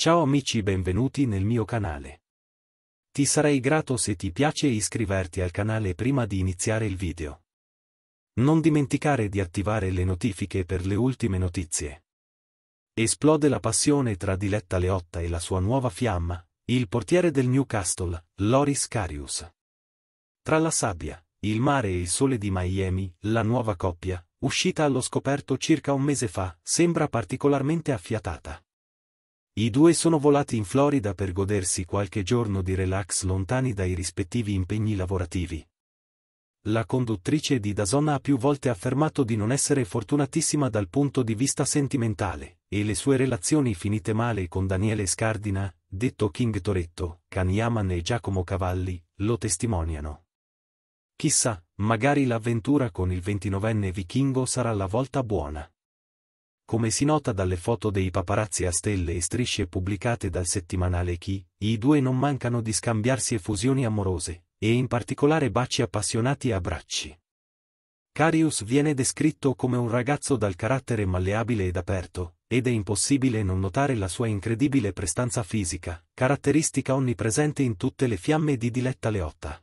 Ciao amici benvenuti nel mio canale. Ti sarei grato se ti piace iscriverti al canale prima di iniziare il video. Non dimenticare di attivare le notifiche per le ultime notizie. Esplode la passione tra Diletta Leotta e la sua nuova fiamma, il portiere del Newcastle, Loris Carius. Tra la sabbia, il mare e il sole di Miami, la nuova coppia, uscita allo scoperto circa un mese fa, sembra particolarmente affiatata. I due sono volati in Florida per godersi qualche giorno di relax lontani dai rispettivi impegni lavorativi. La conduttrice di Dazona ha più volte affermato di non essere fortunatissima dal punto di vista sentimentale, e le sue relazioni finite male con Daniele Scardina, detto King Toretto, Kanyaman e Giacomo Cavalli, lo testimoniano. Chissà, magari l'avventura con il ventinovenne vichingo sarà la volta buona. Come si nota dalle foto dei paparazzi a stelle e strisce pubblicate dal settimanale Chi, i due non mancano di scambiarsi effusioni amorose, e in particolare baci appassionati e abbracci. Carius viene descritto come un ragazzo dal carattere malleabile ed aperto, ed è impossibile non notare la sua incredibile prestanza fisica, caratteristica onnipresente in tutte le fiamme di Diletta Leotta.